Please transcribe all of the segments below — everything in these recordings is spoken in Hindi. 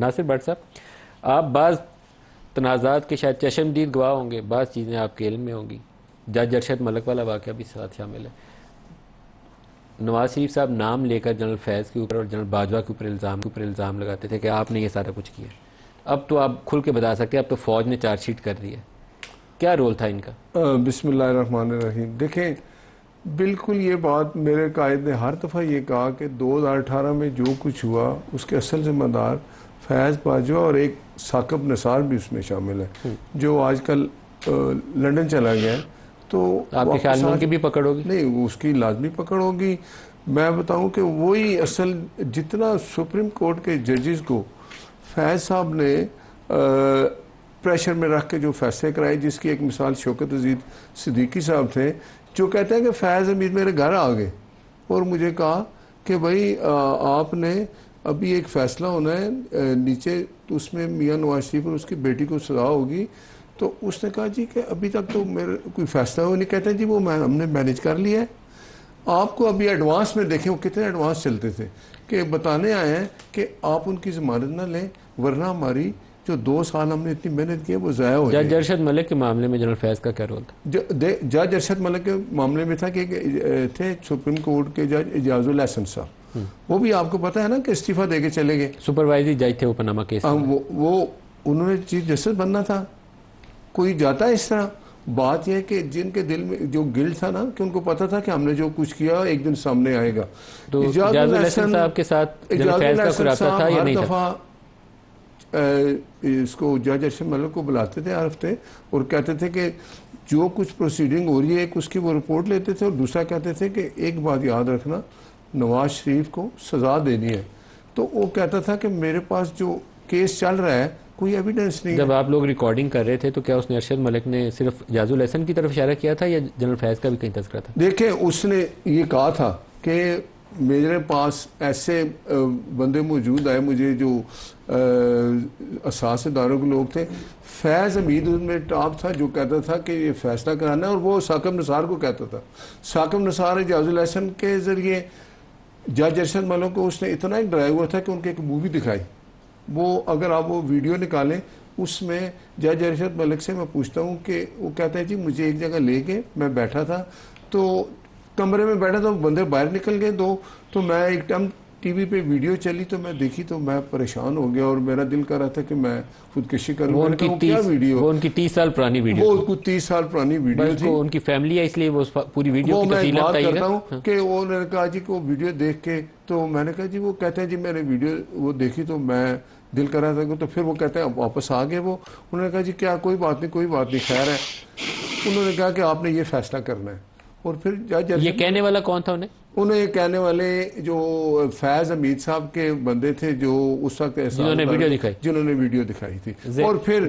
नासिर भट्ट साहब आप बाज़ तनाज़ात के शायद चशमदीद गवाह होंगे बाज़ चीज़ें आपके इल्म में होंगी जज अरशद मलक वाला वाक़ भी साथ शामिल है नवाज शरीफ साहब नाम लेकर जनरल फैज़ के ऊपर और जनरल बाजवा के ऊपर इल्ज़ाम के ऊपर इल्ज़ाम लगाते थे कि आपने ये सारा कुछ किया अब तो आप खुल के बता सकते हैं अब तो फ़ौज ने चार्जशीट कर दी है क्या रोल था इनका बिसमीम देखें बिल्कुल ये बात मेरे कायद ने हर दफ़ा ये कहा कि दो हजार अठारह में जो कुछ हुआ उसके असल ज़िम्मेदार फैज़ बाजवा और एक साकब नसार भी उसमें शामिल है हम्म। जो आजकल लंदन चला गया है तो आपके ख्याल में उनकी भी पकड़ होगी नहीं उसकी लाजमी पकड़ होगी मैं बताऊं कि वही असल जितना सुप्रीम कोर्ट के जजेस को फैज साहब ने आ, प्रेशर में रख के जो फैसले कराए जिसकी एक मिसाल शौकत अजीज सिद्दीकी साहब थे जो कहते हैं कि फैज़ अमीर मेरे घर आ गए और मुझे कहा कि भाई आपने अभी एक फैसला होना है नीचे तो उसमें मियाँ नवाज शरीफ और उसकी बेटी को सजा होगी तो उसने कहा जी कि अभी तक तो मेरे कोई फैसला हुआ नहीं कहते जी वो मैं हमने मैनेज कर लिया है आपको अभी एडवांस में देखें वो कितने एडवांस चलते थे कि बताने आए हैं कि आप उनकी जमानत ना लें वरना हमारी जो दो साल हमने इतनी मेहनत की है वो ज़ाया हो जज अरशद मलिक के मामले में जनरल फैज का क्या रोल था जज अरशद मलिक के मामले में था कि थे सुप्रीम कोर्ट के जज एजाजुल हसन साहब वो भी आपको पता है ना कि इस्तीफा दे के चले गए सुपरवाइजर जाए थे वो पनामा केस हाँ, वो, वो उन्होंने चीफ जस्टिस बनना था कोई जाता है इस तरह बात यह है कि जिनके दिल में जो गिल था ना कि उनको पता था कि हमने जो कुछ किया एक दिन सामने आएगा तो साहब के साथ इसको जज अशम मलिक को बुलाते थे हर हफ्ते और कहते थे कि जो कुछ प्रोसीडिंग हो रही है एक उसकी वो रिपोर्ट लेते थे और दूसरा कहते थे कि एक बात याद रखना नवाज शरीफ को सज़ा देनी है तो वो कहता था कि मेरे पास जो केस चल रहा है कोई एविडेंस नहीं जब आप लोग रिकॉर्डिंग कर रहे थे तो क्या उसने अरशद मलिक ने सिर्फ जाजुल हसन की तरफ इशारा किया था या जनरल फैज का भी कहीं तस्करा था देखे उसने ये कहा था कि मेरे पास ऐसे बंदे मौजूद आए मुझे जो असास के लोग थे फैज़ अमीद उनमें टॉप था जो कहता था कि ये फैसला कराना है और वो साकम नसार को कहता था साकम नसार एजाजुल हसन के ज़रिए जज एरिसन मलों को उसने इतना ही डराया हुआ था कि उनकी एक मूवी दिखाई वो अगर आप वो वीडियो निकालें उसमें जज अरशद मलिक से मैं पूछता हूँ कि वो कहता है जी मुझे एक जगह ले गए मैं बैठा था तो कमरे में बैठा था बंदे बाहर निकल गए दो तो मैं एक टाइम टीवी पे वीडियो चली तो मैं देखी तो मैं परेशान हो गया और मेरा दिल कर रहा था कि मैं खुदकशी करूं वो उनकी क्या वीडियो वो उनकी तीस साल पुरानी वीडियो वो उनकी तीस साल पुरानी वीडियो थी उनकी फैमिली है इसलिए वो पूरी वीडियो वो मैं बात करता हूँ हाँ। कि वो उन्होंने कहा जी को वीडियो देख के तो मैंने कहा जी वो कहते हैं जी मैंने वीडियो वो देखी तो मैं दिल कर रहा था तो फिर वो कहते हैं वापस आ गए वो उन्होंने कहा जी क्या कोई बात नहीं कोई बात नहीं खैर है उन्होंने कहा कि आपने ये फैसला करना है और फिर ये कहने वाला कौन था उन्हें उन्हें कहने वाले जो फैज अमीद साहब के बंदे थे जो उस वक्त जिन्होंने वीडियो दिखाई जिन्होंने वीडियो दिखाई थी और फिर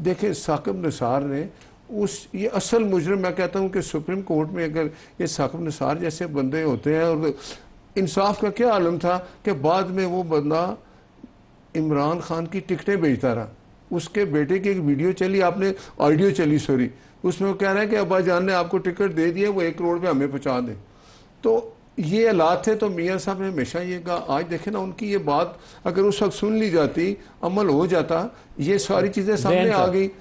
देखे साकिब निसार ने उस ये असल मुजरम मैं कहता हूँ कि सुप्रीम कोर्ट में अगर ये साकिब निसार जैसे बंदे होते हैं और इंसाफ का क्या आलम था कि बाद में वो बंदा इमरान खान की टिकटें बेचता रहा उसके बेटे की एक वीडियो चली आपने ऑडियो चली सॉरी उसमें वो कह रहा है कि अब्बा जान ने आपको टिकट दे दिया वो एक करोड़ पे हमें पहुँचा दें तो ये आलात है तो मियाँ साहब ने हमेशा ये कहा आज देखे ना उनकी ये बात अगर उस वक्त सुन ली जाती अमल हो जाता ये सारी चीज़ें सामने आ गई